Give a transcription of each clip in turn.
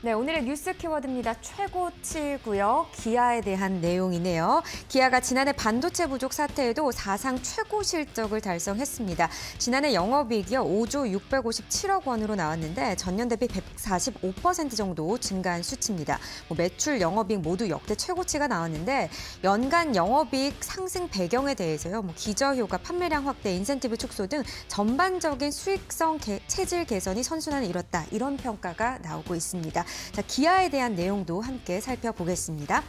네, 오늘의 뉴스 키워드입니다. 최고치고요. 기아에 대한 내용이네요. 기아가 지난해 반도체 부족 사태에도 사상 최고 실적을 달성했습니다. 지난해 영업이익이요. 5조 657억 원으로 나왔는데 전년 대비 145% 정도 증가한 수치입니다. 뭐 매출, 영업이익 모두 역대 최고치가 나왔는데 연간 영업이익 상승 배경에 대해서요. 뭐 기저효과, 판매량 확대, 인센티브 축소 등 전반적인 수익성 개, 체질 개선이 선순환을 이뤘다. 이런 평가가 나오고 있습니다. 자, 기아에 대한 내용도 함께 살펴보겠습니다.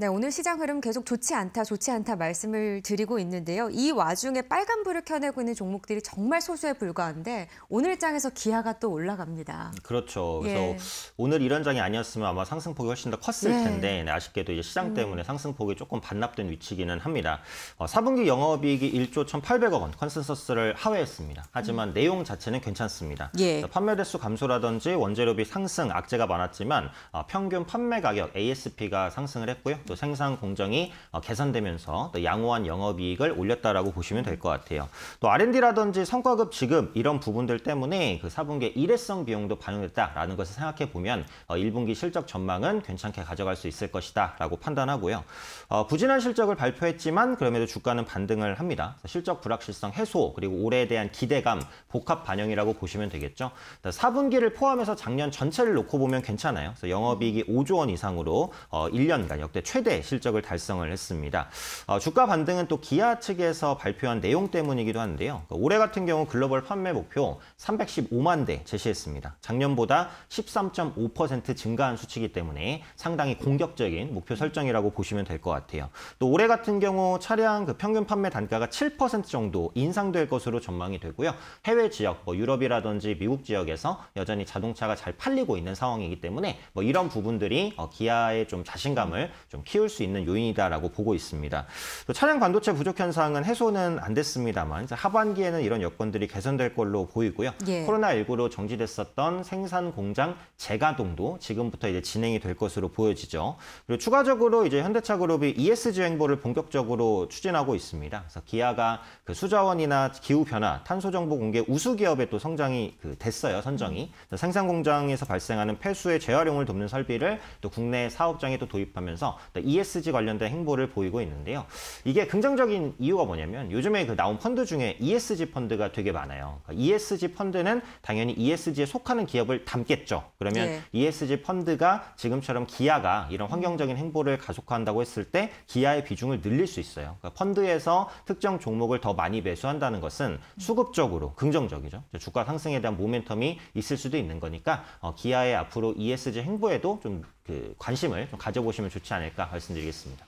네, 오늘 시장 흐름 계속 좋지 않다, 좋지 않다 말씀을 드리고 있는데요. 이 와중에 빨간불을 켜내고 있는 종목들이 정말 소수에 불과한데 오늘 장에서 기아가 또 올라갑니다. 음, 그렇죠. 그래서 예. 오늘 이런 장이 아니었으면 아마 상승폭이 훨씬 더 컸을 예. 텐데 네, 아쉽게도 이제 시장 음. 때문에 상승폭이 조금 반납된 위치기는 합니다. 어, 4분기 영업이익이 1조 1,800억 원 컨센서스를 하회했습니다. 하지만 음. 내용 자체는 괜찮습니다. 예. 판매 대수 감소라든지 원재료비 상승 악재가 많았지만 어, 평균 판매 가격 ASP가 상승을 했고요. 또 생산 공정이 어, 개선되면서 또 양호한 영업이익을 올렸다라고 보시면 될 것 같아요. 또 R&D라든지 성과급 지급 이런 부분들 때문에 그 4분기 일회성 비용도 반영됐다라는 것을 생각해 보면 1분기 어, 실적 전망은 괜찮게 가져갈 수 있을 것이다라고 판단하고요. 어, 부진한 실적을 발표했지만 그럼에도 주가는 반등을 합니다. 실적 불확실성 해소 그리고 올해에 대한 기대감 복합 반영이라고 보시면 되겠죠. 4분기를 포함해서 작년 전체를 놓고 보면 괜찮아요. 영업이익이 5조 원 이상으로 1년간 역대 최 최대 실적을 달성을 했습니다. 어, 주가 반등은 또 기아 측에서 발표한 내용 때문이기도 한데요. 그 올해 같은 경우 글로벌 판매 목표 315만 대 제시했습니다. 작년보다 13.5% 증가한 수치이기 때문에 상당히 공격적인 목표 설정이라고 보시면 될 것 같아요. 또 올해 같은 경우 차량 그 평균 판매 단가가 7% 정도 인상될 것으로 전망이 되고요. 해외 지역, 뭐 유럽이라든지 미국 지역에서 여전히 자동차가 잘 팔리고 있는 상황이기 때문에 뭐 이런 부분들이 어, 기아의 좀 자신감을 좀 키울 수 있는 요인이다라고 보고 있습니다. 차량 반도체 부족 현상은 해소는 안 됐습니다만 하반기에는 이런 여건들이 개선될 걸로 보이고요. 예. 코로나19로 정지됐었던 생산 공장 재가동도 지금부터 이제 진행이 될 것으로 보여지죠. 그리고 추가적으로 이제 현대차 그룹이 ESG 행보를 본격적으로 추진하고 있습니다. 그래서 기아가 그 수자원이나 기후 변화, 탄소 정보 공개 우수 기업에 또 성장이 그 됐어요. 선정이. 음. 생산 공장에서 발생하는 폐수의 재활용을 돕는 설비를 또 국내 사업장에 또 도입하면서 네, ESG 관련된 행보를 보이고 있는데요. 이게 긍정적인 이유가 뭐냐면 요즘에 그 나온 펀드 중에 ESG 펀드가 되게 많아요. 그러니까 ESG 펀드는 당연히 ESG에 속하는 기업을 담겠죠. 그러면 네. ESG 펀드가 지금처럼 기아가 이런 환경적인 행보를 가속화한다고 했을 때 기아의 비중을 늘릴 수 있어요. 그러니까 펀드에서 특정 종목을 더 많이 매수한다는 것은 수급적으로 긍정적이죠. 주가 상승에 대한 모멘텀이 있을 수도 있는 거니까 어, 기아의 앞으로 ESG 행보에도 좀그 관심을 좀 가져보시면 좋지 않을까 말씀드리겠습니다.